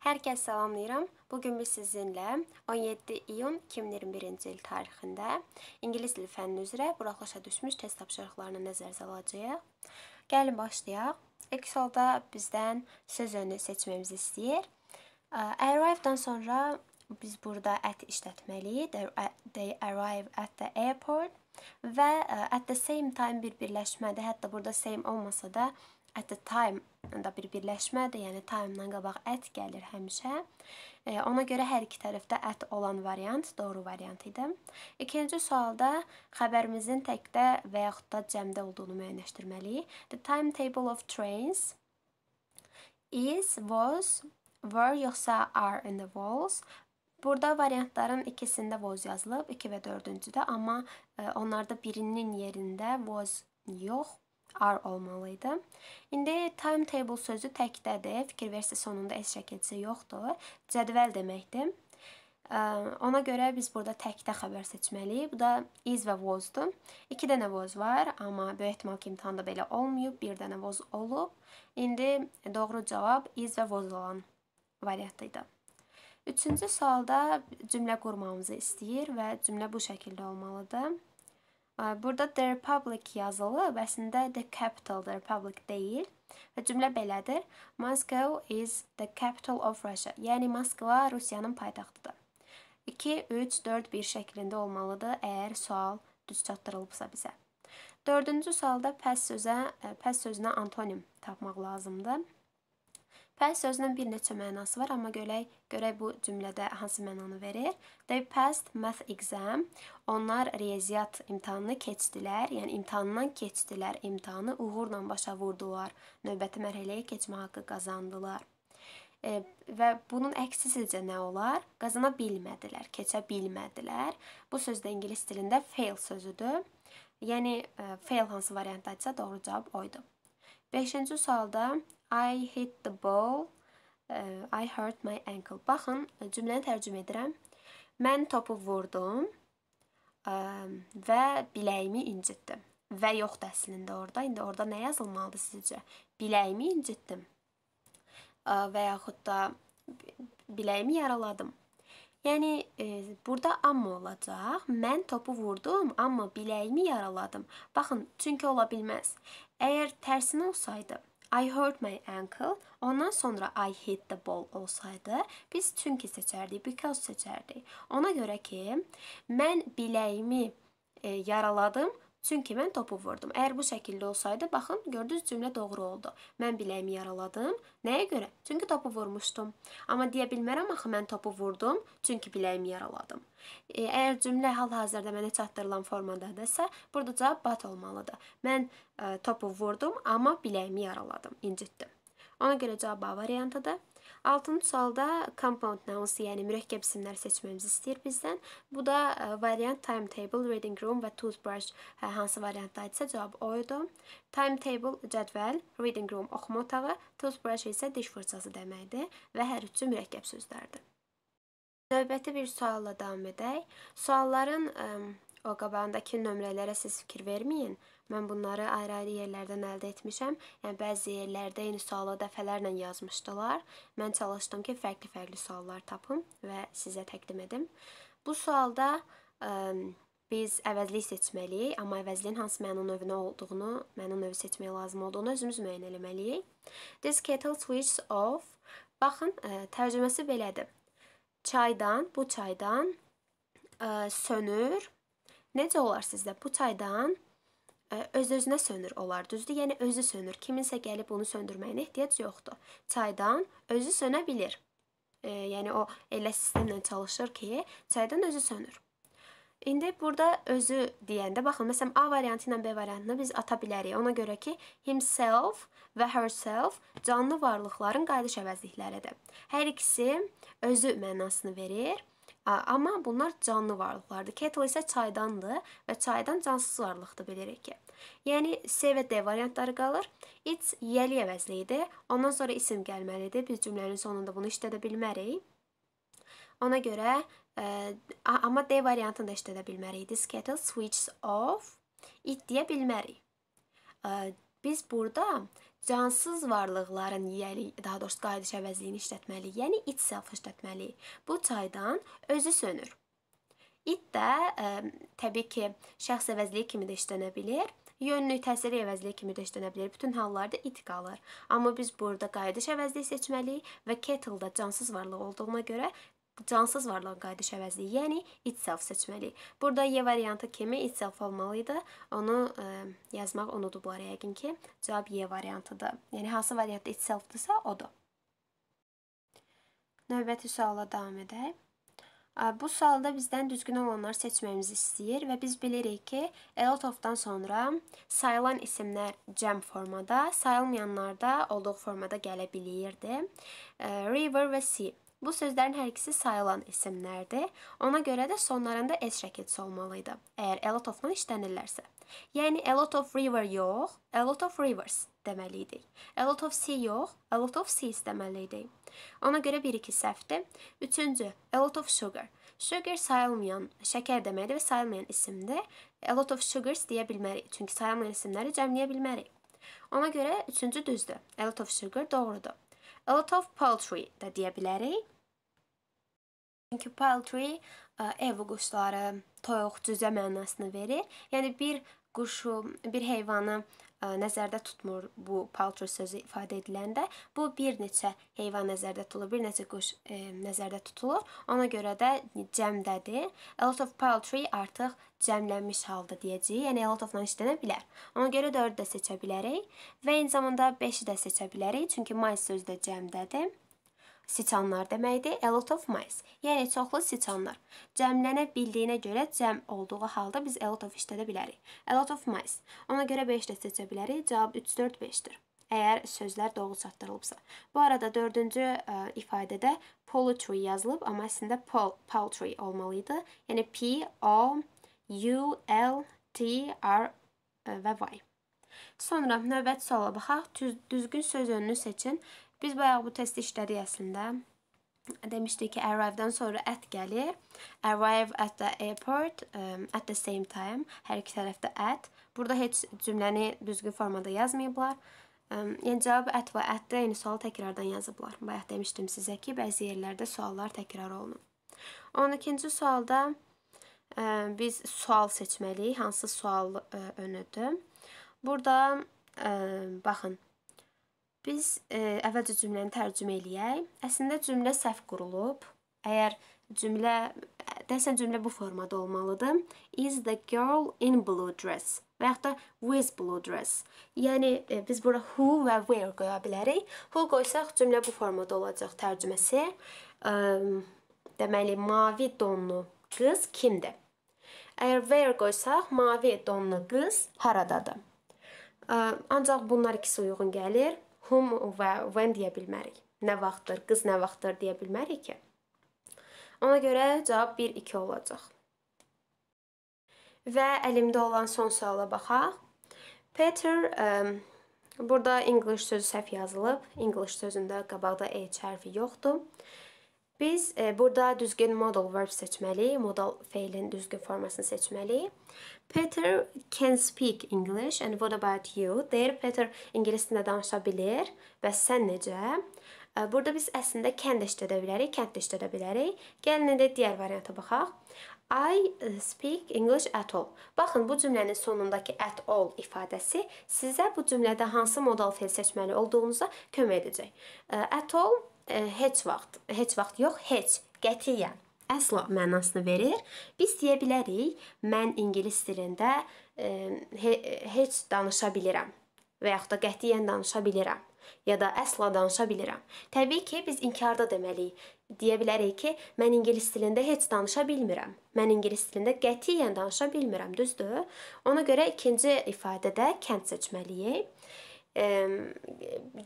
Hər kəs salamlayıram. Bu gün biz sizinlə 17 iyun 2021-ci il tarixində ingilis dili fənni üzrə buraxılışa düşmüş test tapşırıqlarını nəzərə alacağıq. Gəlin başlayaq. İlk sualda bizdən söz önü seçməyimizi istəyir. Arrive-dan sonra biz burada at işlətməliyik. They arrive at the airport və at the same time bir birləşmədir. Hətta burada same olmasa da at the time da bir birləşmədir, yəni time-dan qabaq at gəlir həmişə. E, ona görə hər iki tərəfdə at olan variant doğru variant idi. İkinci sualda xəbərimizin təkdə və yaxud da cəmdə olduğunu müəyyənləşdirməliyik. The timetable of trains is, was, were yoxsa are in the walls. Burada variantların ikisində was yazılıb, 2 və 4-cüdə, amma e, onlarda birinin yerində was yox, are olmalıydı. İndi timetable sözü təkdədir. Fikir versi sonunda s şəkilçisi yoxdur. Cədvəl deməkdir. Ona görə biz burada təkdə xəbər seçməliyik. Bu da is və was-dur. 2 dənə was var, amma böyük ehtimal ki, imtahanda belə olmayıb, 1 dənə was olub. İndi doğru cavab is və was olan variant idi. Üçüncü sualda cümlə qurmağımızı istəyir və cümlə bu şəkildə olmalıdır. Burada the Republic yazılıb, əslində the capital the Republic deyil. Və cümlə belədir. Moscow is the capital of Russia. Yəni Moskva Rusiyanın paytaxtıdır. 2 3 4 1 şəklində olmalıdır əgər sual düz çatdırılıbsa bizə. 4-cü sualda pəs sözə e, pəs sözünə antonim tapmaq lazımdır. Past sözünün bir neçə mənası var, amma görək, görək bu cümlədə hansı mənanı verir. They passed math exam. Onlar riyaziyyat imtahanını keçdilər, yəni imtahandan keçdilər, imtahanı uğurla başa vurdular. Növbəti mərhələyə keçmə haqqı qazandılar. E, və bunun əksi sizcə nə olar? Qazana bilmədilər, keçə bilmədilər. Bu söz də ingilis dilində fail sözüdür. Yəni e, fail hansı variantdadsa doğru cavab oydu. 5-ci sualda I hit the ball. Uh, I hurt my ankle. Baxın, cümləni tərcümə edirəm. Mən topu vurdum um, və biləyimi incitdim. Və yoxdur əslində orada. İndi orada nə yazılmalıdır sizcə? Biləyimi incitdim. Uh, və yaxud da biləyimi yaraladım. Yəni e, burada amma olacaq. Mən topu vurdum, amma biləyimi yaraladım. Baxın, çünki ola bilməz. Əgər tərsinə olsaydı, I hurt my ankle. Ondan sonra I hit the ball olsaydı biz çünki seçərdik, because seçərdik. Ona görə ki, mən biləyimi e, yaraladım. Çünki mən topu vurdum. Əgər bu şəkildə olsaydı, baxın, gördünüz cümlə doğru oldu. Mən biləyimi yaraladım. Nəyə görə? Çünki topu vurmuşdum. Amma deyə bilmərəm axı mən topu vurdum, çünki biləyimi yaraladım. E, əgər cümlə hal-hazırda mənə çatdırılan formadadırsa, burada cavab bat olmalıdır. Mən e, topu vurdum, amma biləyimi yaraladım, incitdim. Ona görə cavab A variantıdır. 6-cı sualda compound nouns, yəni mürəkkəb isimləri seçməyimizi istəyir bizdən. Bu da e, variant timetable, reading room və toothbrush hə, hansı variantdaydısa cavab o idi. Timetable cədvəl, reading room oxuma otağı, toothbrush isə diş fırçası deməkdir və hər üçü mürəkkəb sözlərdir. Növbəti bir sualla davam edək. Sualların e, O qabağındakı nömrələrə siz fikir verməyin. Mən bunları ayrı-ayrı yerlərdən əldə etmişəm. Yəni bəzi yerlərdə eyni sualı dəfələrlə yazmışdılar. Mən çalışdım ki, fərqli-fərqli suallar tapım və sizə təqdim edim. Bu sualda ə, biz əvəzlik seçməliyik, amma əvəzliyin hansı məna növünə olduğunu, məna növü seçmək lazım olduğunu özümüz müəyyən etməliyik. This kettle switches off. Baxın, ə, tərcüməsi belədir. Çaydan, bu çaydan ə, sönür Necə olar sizdə bu çaydan e, öz-özünə sönür olar, düzdür? Yəni özü sönür. Kiminsə gəlib onu söndürməyinə ehtiyac yoxdur. Çaydan özü sönə bilir. E, yəni o elə sistemlə çalışır ki, çaydan özü sönür. İndi burada özü deyəndə baxın, məsələn A variantı ilə B variantını biz ata bilərik. Ona görə ki, himself və herself canlı varlıqların qayıdış əvəzlikləridir. Hər ikisi özü mənasını verir. Amma bunlar canlı varlıqlardır. Kettle isə çaydandır və çaydan cansız varlıqdır bilirik ki. Yəni C və D variantları qalır. It's yəli əvəzli idi. Ondan sonra isim gəlməlidir. Biz cümlənin sonunda bunu işlədə bilmərik. Ona görə ə, amma D variantını da işlədə bilmərik. This kettle switches off. It deyə bilmərik. Ə, biz burada cansız varlıqların yeyəlik, daha doğrusu qayıdış əvəzliyini işlətməliyik, yəni it self işlətməliyik. Bu çaydan özü sönür. İt də ə, e, təbii ki, şəxs əvəzliyi kimi də işlənə bilər. Yönlük təsir əvəzliyi kimi də işlənə bilər. Bütün hallarda it qalır. Amma biz burada qayıdış əvəzliyi seçməliyik və kettle-da cansız varlıq olduğuna görə cansız varlığa qayıdış əvəzliyi, yəni itself seçməliyik. Burada Y variantı kimi itself olmalı idi. Onu ə, e, yazmaq unudublar yəqin ki. Cavab Y variantıdır. Yəni hansı variant itselfdirsə, odur. Növbəti suala davam edək. Bu sualda bizdən düzgün olanları seçməyimizi istəyir və biz bilirik ki, Elotovdan sonra sayılan isimlər cəm formada, sayılmayanlar da olduğu formada gələ bilirdi. E, river və sea Bu sözlərin hər ikisi sayılan isimlərdir. Ona görə də sonlarında s şəkilçisi olmalı idi. Əgər a lot of-la işlənirlərsə. Yəni a lot of river yox, a lot of rivers deməli idik. A lot of sea yox, a lot of seas deməli idik. Ona görə 1-2 səhvdir. Üçüncü, a lot of sugar. Sugar sayılmayan, şəkər deməkdir və sayılmayan isimdir. A lot of sugars deyə bilmərik, çünki sayılmayan isimləri cəmləyə bilmərik. Ona görə üçüncü düzdür. A lot of sugar doğrudur a lot of poultry də deyə bilərik. Çünki poultry ə, e, ev quşları, toyuq, cüzə mənasını verir. Yəni bir quşu, bir heyvanı ə, e, nəzərdə tutmur bu poultry sözü ifadə ediləndə. Bu bir neçə heyvan nəzərdə tutulur, bir neçə quş ə, e, nəzərdə tutulur. Ona görə də cəmdədir. A lot of poultry artıq cəmlənmiş halda deyəcəyik. Yəni a lot of-la işlənə bilər. Ona görə 4-ü də seçə bilərik və eyni zamanda 5-i də seçə bilərik, çünki my sözü də cəmdədir siçanlar deməkdir. A lot of mice. Yəni çoxlu siçanlar. Cəmlənə bildiyinə görə cəm olduğu halda biz a lot of işlədə bilərik. A lot of mice. Ona görə 5 də seçə bilərik. Cavab 3 4 5-dir. Əgər sözlər doğru çatdırılıbsa. Bu arada 4-cü e, ifadədə poultry yazılıb, amma əslində pol, poultry olmalı idi. Yəni P O U L T R e, və Y. Sonra növbəti suala baxaq. Düzgün söz önünü seçin Biz bayaq bu testi işlədik əslində. Demişdik ki, arrive-dan sonra at gəlir. Arrive at the airport um, at the same time. Hər iki tərəfdə at. Burada heç cümləni düzgün formada yazmayıblar. Um, yəni cavab at və at eyni sualı təkrardan yazıblar. Bayaq demişdim sizə ki, bəzi yerlərdə suallar təkrar olunur. 12-ci sualda ə, um, biz sual seçməliyik. Hansı sual ə, uh, önüdür? Burada ə, um, baxın Biz e, əvvəlcə cümləni tərcümə eləyək. Əslində cümlə səhv qurulub. Əgər cümlə dəsən cümlə bu formada olmalıdır. Is the girl in blue dress? və yaxud da with blue dress. Yəni e, biz bura who və where qoya bilərik. Who qoysaq cümlə bu formada olacaq tərcüməsi. E, deməli mavi donlu qız kimdir? Əgər where qoysaq mavi donlu qız haradadır? E, ancaq bunlar ikisi uyğun gəlir hum və when deyə bilmərik. Nə vaxtdır, qız nə vaxtdır deyə bilmərik ki. Ona görə cavab 1 2 olacaq. Və əlimdə olan son suala baxaq. Peter um, burada English sözü səhv yazılıb. English sözündə qabaqda e hərfi yoxdur. Biz e, burada düzgün modal verb seçməliyik, modal feilin düzgün formasını seçməliyik. Peter can speak English and what about you? Deyir Peter ingilis dilində danışa bilir və sən necə? E, burada biz əslində can də işlədə bilərik, can't də işlədə bilərik. Gəlin indi digər varianta baxaq. I e, speak English at all. Baxın, bu cümlənin sonundakı at all ifadəsi sizə bu cümlədə hansı modal feil seçməli olduğunuza kömək edəcək. At all ə, э, heç vaxt, heç vaxt yox, heç, qətiyyən əsla mənasını verir. Biz deyə bilərik, mən ingilis dilində ə, e, he, heç danışa bilirəm və yaxud da qətiyyən danışa bilirəm ya da əsla danışa bilirəm. Təbii ki, biz inkarda deməliyik. Deyə bilərik ki, mən ingilis dilində heç danışa bilmirəm. Mən ingilis dilində qətiyyən danışa bilmirəm, düzdür? Ona görə ikinci ifadədə kənd seçməliyik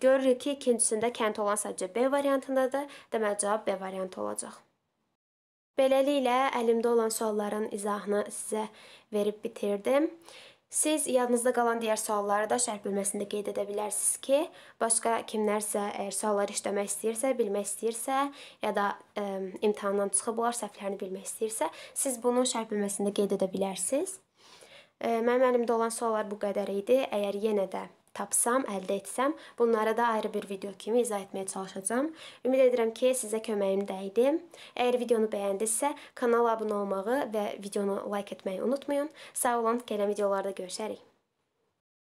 görürük ki, ikincisində kənd olan sadəcə B variantındadır. Deməli cavab B variantı olacaq. Beləliklə, əlimdə olan sualların izahını sizə verib bitirdim. Siz yadınızda qalan digər sualları da şərh bölməsində qeyd edə bilərsiniz ki, başqa kimlərsə əgər sualları işləmək istəyirsə, bilmək istəyirsə, ya da ə, imtahandan çıxıblar, səhvlərini bilmək istəyirsə, siz bunu şərh bölməsində qeyd edə bilərsiniz. Ə, mənim əlimdə olan suallar bu qədər idi. Əgər yenə də tapsam, əldə etsəm, bunları da ayrı bir video kimi izah etməyə çalışacağam. Ümid edirəm ki, sizə köməyim dəydi. Əgər videonu bəyəndisə, kanala abunə olmağı və videonu like etməyi unutmayın. Sağ olun, gələn videolarda görüşərik.